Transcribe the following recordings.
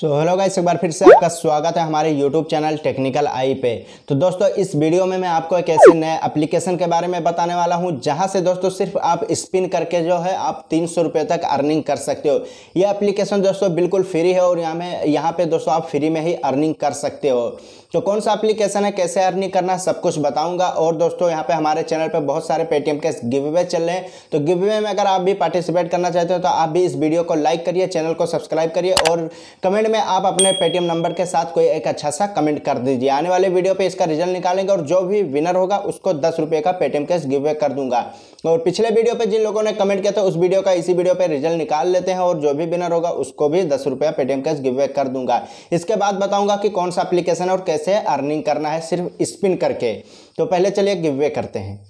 so hello guys एक बार फिर से आपका स्वागत है हमारे यूट्यूब चैनल टेक्निकल आई पे तो दोस्तों इस वीडियो में मैं आपको एक ऐसे नए एप्लीकेशन के बारे में बताने वाला हूं जहां से दोस्तों सिर्फ आप स्पिन करके जो है आप तीन सौ रुपये तक अर्निंग कर सकते हो यह एप्लीकेशन दोस्तों बिल्कुल फ्री है और यहाँ में यहाँ पे दोस्तों आप फ्री में ही अर्निंग कर सकते हो तो कौन सा एप्लीकेशन है कैसे अर्निंग करना है सब कुछ बताऊंगा और दोस्तों यहाँ पे हमारे चैनल पे बहुत सारे पेटीएम के गिव अवे चल रहे हैं तो गिव अवे में अगर आप भी पार्टिसिपेट करना चाहते हो तो आप भी इस वीडियो को लाइक करिए चैनल को सब्सक्राइब करिए और कमेंट कमेंट में आप अपने पेटीएम नंबर के साथ कोई एक अच्छा सा कमेंट कर दीजिए आने वाले वीडियो पे इसका रिजल्ट निकालेंगे और जो भी विनर होगा उसको दस रुपये का पेटीएम कैश गिवे कर दूंगा और पिछले वीडियो पे जिन लोगों ने कमेंट किया था उस वीडियो का इसी वीडियो पे रिजल्ट निकाल लेते हैं और जो भी विनर होगा उसको भी दस रुपया पेटीएम कैश गिव कर दूंगा इसके बाद बताऊंगा कि कौन सा एप्लीकेशन है और कैसे अर्निंग करना है सिर्फ स्पिन करके तो पहले चलिए गिव करते हैं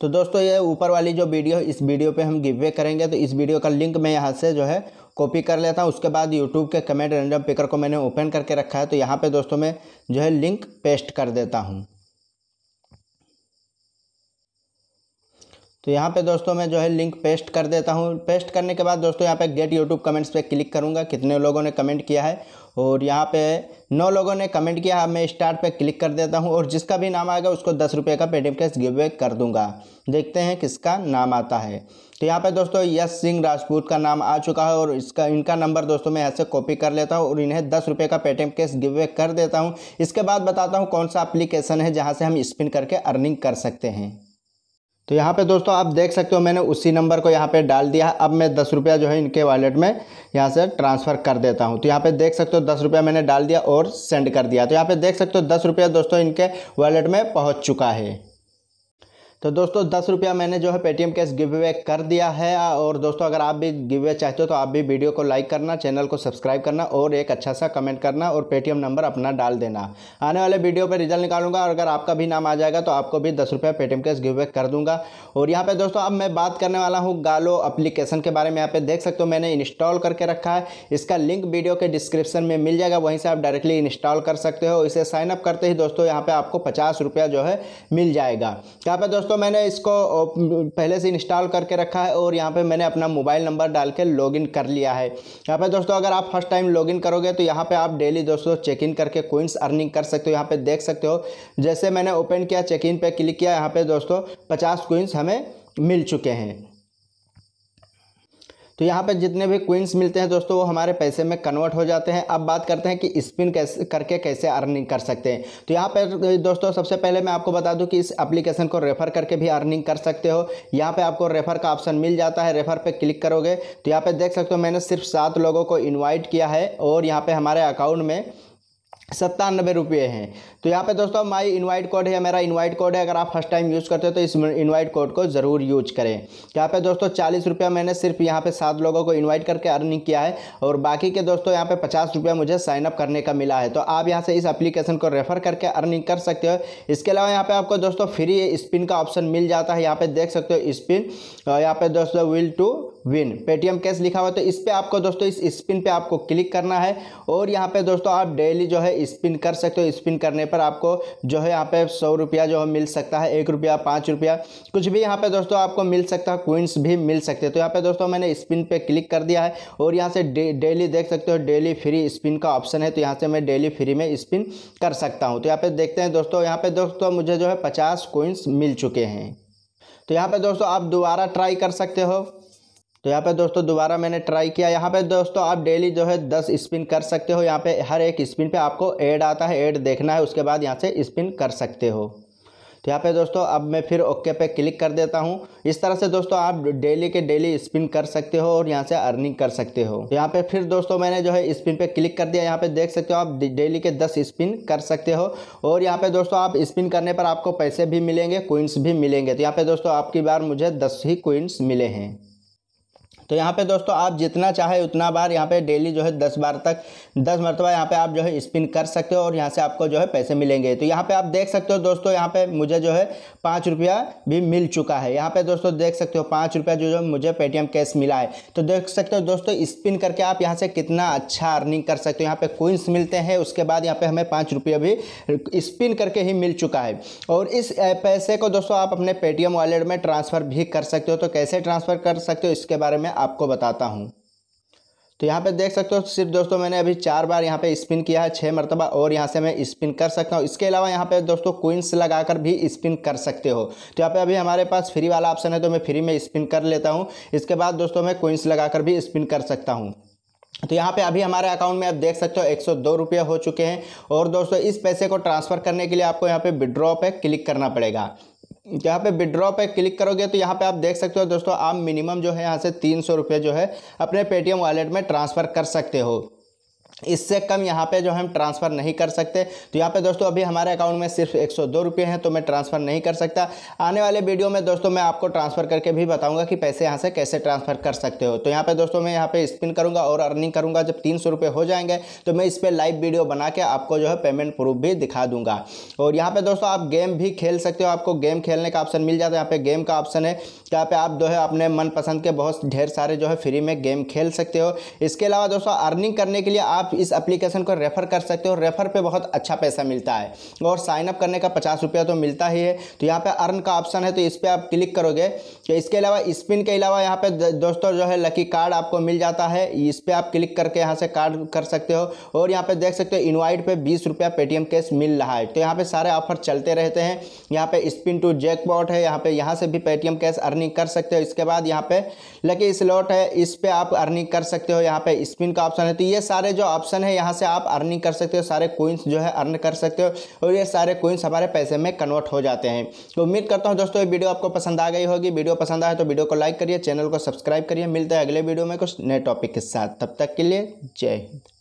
तो दोस्तों ये ऊपर वाली जो वीडियो इस वीडियो पे हम गिवे करेंगे तो इस वीडियो का लिंक मैं यहाँ से जो है कॉपी कर लेता हूँ उसके बाद यूट्यूब के कमेंट रैंडम पिकर को मैंने ओपन करके रखा है तो यहाँ पे दोस्तों मैं जो है लिंक पेस्ट कर देता हूँ तो यहाँ पे दोस्तों मैं जो है लिंक पेस्ट कर देता हूँ पेस्ट करने के बाद दोस्तों यहाँ पे गेट यूट्यूब कमेंट्स पे क्लिक करूँगा कितने लोगों ने कमेंट किया है और यहाँ पे नौ लोगों ने कमेंट किया है मैं स्टार्ट पे क्लिक कर देता हूँ और जिसका भी नाम आएगा उसको दस रुपये का पेटीएम कैश गिव बैक कर दूंगा देखते हैं किसका नाम आता है तो यहाँ पे दोस्तों यश सिंह राजपूत का नाम आ चुका है और इसका इनका नंबर दोस्तों मैं ऐसे कॉपी कर लेता हूँ और इन्हें दस रुपये का पेटीएम कैश गिव बैक कर देता हूँ इसके बाद बताता हूँ कौन सा अप्लीकेशन है जहाँ से हम स्पिन करके अर्निंग कर सकते हैं तो यहाँ पे दोस्तों आप देख सकते हो मैंने उसी नंबर को यहाँ पे डाल दिया है अब मैं दस रुपया जो है इनके वॉलेट में यहाँ से ट्रांसफ़र कर देता हूँ तो यहाँ पे देख सकते हो दस रुपया मैंने डाल दिया और सेंड कर दिया तो यहाँ पे देख सकते हो दस रुपया दोस्तों इनके वॉलेट में पहुँच चुका है तो दोस्तों दस रुपया मैंने जो है पेटीएम कैश गिव अवे कर दिया है और दोस्तों अगर आप भी गिव अवे चाहते हो तो आप भी वीडियो को लाइक करना चैनल को सब्सक्राइब करना और एक अच्छा सा कमेंट करना और पेटीएम नंबर अपना डाल देना आने वाले वीडियो पर रिजल्ट निकालूंगा और अगर आपका भी नाम आ जाएगा तो आपको भी दस रुपया पेटीएम कैश गिव अवे कर दूंगा और यहाँ पर दोस्तों अब मैं बात करने वाला हूँ गालो अप्लीकेशन के बारे में यहाँ पर देख सकते हो मैंने इंस्टॉल करके रखा है इसका लिंक वीडियो के डिस्क्रिप्शन में मिल जाएगा वहीं से आप डायरेक्टली इंस्टॉल कर सकते हो इसे साइनअप करते ही दोस्तों यहाँ पर आपको पचास जो है मिल जाएगा यहाँ पर दोस्तों तो मैंने इसको पहले से इंस्टॉल करके रखा है और यहाँ पे मैंने अपना मोबाइल नंबर डाल के लॉगिन कर लिया है यहाँ पे दोस्तों अगर आप फर्स्ट टाइम लॉगिन करोगे तो यहाँ पे आप डेली दोस्तों चेक इन करके कोइंस अर्निंग कर सकते हो यहाँ पे देख सकते हो जैसे मैंने ओपन किया चेक इन पर क्लिक किया यहाँ पर दोस्तों पचास कोइंस हमें मिल चुके हैं तो यहाँ पर जितने भी क्वींस मिलते हैं दोस्तों वो हमारे पैसे में कन्वर्ट हो जाते हैं अब बात करते हैं कि स्पिन कैसे करके कैसे अर्निंग कर सकते हैं तो यहाँ पर दोस्तों सबसे पहले मैं आपको बता दूँ कि इस एप्लीकेशन को रेफर करके भी अर्निंग कर सकते हो यहाँ पर आपको रेफर का ऑप्शन मिल जाता है रेफर पर क्लिक करोगे तो यहाँ पर देख सकते हो मैंने सिर्फ सात लोगों को इन्वाइट किया है और यहाँ पर हमारे अकाउंट में सत्तानबे रुपये हैं तो यहाँ पे दोस्तों माई इनवाइट कोड है मेरा इनवाइट कोड है अगर आप फर्स्ट टाइम यूज़ करते हो तो इस इनवाइट कोड को ज़रूर यूज करें यहाँ पे दोस्तों चालीस रुपया मैंने सिर्फ यहाँ पे सात लोगों को इनवाइट करके अर्निंग किया है और बाकी के दोस्तों यहाँ पे पचास रुपया मुझे साइनअप करने का मिला है तो आप यहाँ से इस अप्लीकेशन को रेफर करके अर्निंग कर सकते हो इसके अलावा यहाँ पर आपको दोस्तों फ्री स्पिन का ऑप्शन मिल जाता है यहाँ पर देख सकते हो स्पिन यहाँ पर दोस्तों will to win Paytm cash लिखा हुआ तो इस पर आपको दोस्तों इस स्पिन पे आपको क्लिक करना है और यहाँ पे दोस्तों आप डेली जो है स्पिन कर सकते हो स्पिन करने पर आपको जो है यहाँ पे सौ रुपया जो है मिल सकता है एक रुपया पाँच रुपया कुछ भी यहाँ पे दोस्तों आपको मिल सकता है क्विंस भी मिल सकते हैं तो यहाँ पे दोस्तों मैंने स्पिन पर क्लिक कर दिया है और यहाँ से डेली देख सकते हो डेली फ्री स्पिन का ऑप्शन है तो यहाँ से मैं डेली फ्री में स्पिन कर सकता हूँ तो यहाँ पे देखते हैं दोस्तों यहाँ पे दोस्तों मुझे जो है पचास कोइंस मिल चुके हैं तो यहाँ पे दोस्तों आप दोबारा ट्राई कर सकते हो तो यहाँ पे दोस्तों दोबारा मैंने ट्राई किया यहाँ पे दोस्तों आप डेली जो है दस स्पिन कर सकते हो यहाँ पे हर एक स्पिन पे आपको एड आता है एड देखना है उसके बाद यहाँ से स्पिन कर सकते हो तो यहाँ पे दोस्तों अब मैं फिर ओके पे क्लिक कर देता हूँ इस तरह से दोस्तों आप डेली के डेली स्पिन कर सकते हो और यहाँ से अर्निंग कर सकते हो तो यहाँ पे फिर दोस्तों मैंने जो है स्पिन पे क्लिक कर दिया यहाँ पे देख सकते हो आप डेली के दस स्पिन कर सकते हो और यहाँ पे दोस्तों आप स्पिन करने पर आपको पैसे भी मिलेंगे कोइंस भी मिलेंगे तो यहाँ पे दोस्तों आपकी बार मुझे दस ही कोइंस मिले हैं तो यहाँ पे दोस्तों आप जितना चाहे उतना बार यहाँ पे डेली जो है दस बार तक दस मरतबा यहाँ पे आप जो है स्पिन कर सकते हो और यहाँ से आपको जो है पैसे मिलेंगे तो यहाँ पे आप देख सकते हो दोस्तों यहाँ पे मुझे जो है पाँच रुपया भी मिल चुका है यहाँ पे दोस्तों देख सकते हो पाँच रुपया जो, जो मुझे पेटीएम कैश मिला है तो देख सकते हो दोस्तों स्पिन करके आप यहाँ से कितना अच्छा अर्निंग कर सकते हो यहाँ पर कोइंस मिलते हैं उसके बाद यहाँ पर हमें पाँच भी स्पिन करके ही मिल चुका है और इस पैसे को दोस्तों आप अपने पेटीएम वॉलेट में ट्रांसफ़र भी कर सकते हो तो कैसे ट्रांसफ़र कर सकते हो इसके बारे में आपको बताता हूँ तो यहाँ पे देख सकते हो सिर्फ दोस्तों मैंने अभी चार बार यहाँ पे स्पिन किया है छः मरतबा और यहाँ से मैं स्पिन कर सकता हूँ इसके अलावा यहाँ पे दोस्तों क्विंस लगाकर भी स्पिन कर सकते हो तो यहाँ पे अभी हमारे पास फ्री वाला ऑप्शन है तो मैं फ्री में स्पिन कर लेता हूँ इसके बाद दोस्तों मैं क्विंस लगाकर भी स्पिन कर सकता हूँ तो यहाँ पे अभी हमारे अकाउंट में आप देख सकते हो एक सौ हो चुके हैं और दोस्तों इस पैसे को ट्रांसफ़र करने के लिए आपको यहाँ पे विड्रॉ पे क्लिक करना पड़ेगा यहाँ पे विड्रॉ पे क्लिक करोगे तो यहाँ पे आप देख सकते हो दोस्तों आप मिनिमम जो है यहाँ से तीन सौ रुपये जो है अपने पेटीएम वॉलेट में ट्रांसफ़र कर सकते हो इससे कम यहाँ पे जो हम ट्रांसफ़र नहीं कर सकते तो यहाँ पे दोस्तों अभी हमारे अकाउंट में सिर्फ एक सौ हैं तो मैं ट्रांसफ़र नहीं कर सकता आने वाले वीडियो में दोस्तों मैं आपको ट्रांसफ़र करके भी बताऊंगा कि पैसे यहाँ से कैसे ट्रांसफ़र कर सकते हो तो यहाँ पे दोस्तों मैं यहाँ पे स्पिन करूँगा और अर्निंग करूँगा जब तीन हो जाएंगे तो मैं इस पर लाइव वीडियो बना के आपको जो है पेमेंट प्रूफ भी दिखा दूँगा और यहाँ पर दोस्तों आप गेम भी खेल सकते हो आपको गेम खेलने का ऑप्शन मिल जाता है यहाँ पर गेम का ऑप्शन है यहाँ पर आप जो है अपने मनपसंद के बहुत ढेर सारे जो है फ्री में गेम खेल सकते हो इसके अलावा दोस्तों अर्निंग करने के लिए आप आप इस एप्लीकेशन को रेफ़र कर सकते हो रेफ़र पे बहुत अच्छा पैसा मिलता है और साइन अप करने का पचास रुपया तो मिलता ही है तो यहाँ पे अर्न का ऑप्शन है तो इस पर आप क्लिक करोगे तो इसके अलावा स्पिन के अलावा यहाँ पे दोस्तों जो है लकी कार्ड आपको मिल जाता है इस पर आप क्लिक करके यहाँ से कार्ड कर सकते हो और यहाँ पर देख सकते हो इन्वाइट पर बीस रुपया पेटीएम कैश मिल रहा है तो यहाँ पर सारे ऑफर चलते रहते हैं यहाँ पर स्पिन टू बॉट है यहाँ पर यहाँ से भी पेटीएम कैश अर्निंग कर सकते हो इसके बाद यहाँ पे लकी स्लॉट है इस पर आप अर्निंग कर सकते हो यहाँ पे स्पिन का ऑप्शन है तो ये सारे जो ऑप्शन है यहाँ से आप अर्निंग कर सकते हो सारे कोइंस जो है अर्न कर सकते हो और ये सारे कोइंस हमारे पैसे में कन्वर्ट हो जाते हैं तो उम्मीद करता हूँ दोस्तों ये वीडियो आपको पसंद आ गई होगी वीडियो पसंद आए तो वीडियो को लाइक करिए चैनल को सब्सक्राइब करिए मिलते हैं अगले वीडियो में कुछ नए टॉपिक के साथ तब तक के लिए जय हिंद